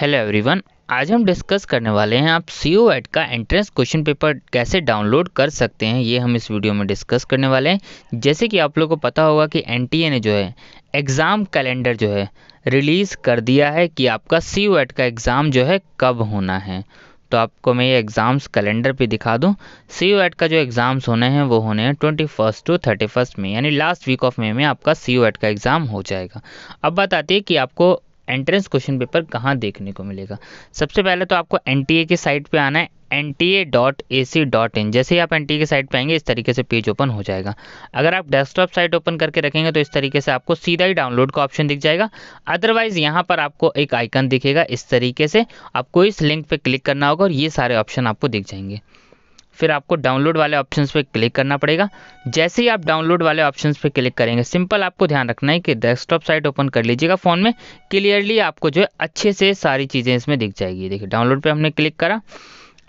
hello everyone आज हम discuss करने वाले हैं आप सी ओ एड का एंट्रेंस क्वेश्चन पेपर कैसे डाउनलोड कर सकते हैं ये हम इस वीडियो में डिस्कस करने वाले हैं जैसे कि आप लोगों को पता होगा कि एन ने जो है एग्ज़ाम कैलेंडर जो है रिलीज़ कर दिया है कि आपका सी ओ एड का एग्ज़ाम जो है कब होना है तो आपको मैं ये एग्ज़ाम्स कैलेंडर पे दिखा दूँ सी ओ एड का जो एग्ज़ाम्स होने हैं वो होने हैं twenty first to thirty first में यानी लास्ट वीक ऑफ मे में आपका सी ओ एड का एग्ज़ाम हो जाएगा अब बताती है कि आपको एंट्रेंस क्वेश्चन पेपर कहाँ देखने को मिलेगा सबसे पहले तो आपको एन की साइट पे आना है N T A dot A C dot in जैसे ही आप एन टी ए की साइट पे आएंगे इस तरीके से पेज ओपन हो जाएगा अगर आप डेस्कटॉप साइट ओपन करके रखेंगे तो इस तरीके से आपको सीधा ही डाउनलोड का ऑप्शन दिख जाएगा अदरवाइज यहाँ पर आपको एक आइकन दिखेगा इस तरीके से आपको इस लिंक पर क्लिक करना होगा और ये सारे ऑप्शन आपको दिख जाएंगे फिर आपको डाउनलोड वाले ऑप्शन पर क्लिक करना पड़ेगा जैसे ही आप डाउनलोड वाले ऑप्शन पर क्लिक करेंगे सिंपल आपको ध्यान रखना है कि डेस्कटॉप साइट ओपन कर लीजिएगा फ़ोन में क्लियरली आपको जो है अच्छे से सारी चीज़ें इसमें दिख जाएगी देखिए डाउनलोड पर हमने क्लिक करा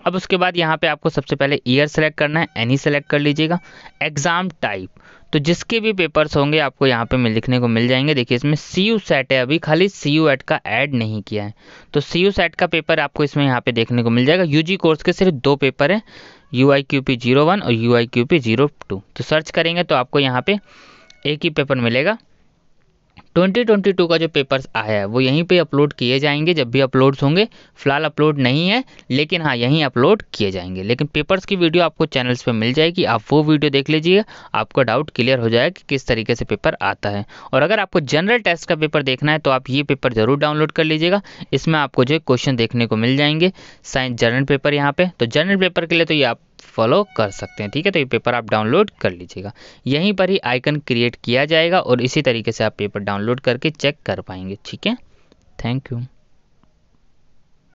अब उसके बाद यहाँ पे आपको सबसे पहले ईयर सेलेक्ट करना है एनी सेलेक्ट कर लीजिएगा एग्ज़ाम टाइप तो जिसके भी पेपर्स होंगे आपको यहाँ पे मिल लिखने को मिल जाएंगे देखिए इसमें सी यू सेट है अभी खाली सी यू एट का ऐड नहीं किया है तो सी यू सेट का पेपर आपको इसमें यहाँ पे देखने को मिल जाएगा जी कोर्स के सिर्फ दो पेपर हैं U I Q P zero one और U I Q P zero two तो सर्च करेंगे तो आपको यहाँ पे एक ही पेपर मिलेगा 2022 का जो पेपर्स आया है वो यहीं पे अपलोड किए जाएंगे जब भी अपलोड्स होंगे फिलहाल अपलोड नहीं है लेकिन हाँ यहीं अपलोड किए जाएंगे लेकिन पेपर्स की वीडियो आपको चैनल्स पे मिल जाएगी आप वो वीडियो देख लीजिए आपका डाउट क्लियर हो जाएगा कि किस तरीके से पेपर आता है और अगर आपको जनरल टेस्ट का पेपर देखना है तो आप ये पेपर ज़रूर डाउनलोड कर लीजिएगा इसमें आपको जो क्वेश्चन देखने को मिल जाएंगे साइंस जनरल पेपर यहाँ पर तो जनरल पेपर के लिए तो ये आप फॉलो कर सकते हैं ठीक है तो ये पेपर आप डाउनलोड कर लीजिएगा यहीं पर ही आइकन क्रिएट किया जाएगा और इसी तरीके से आप पेपर डाउनलोड करके चेक कर पाएंगे ठीक है थैंक यू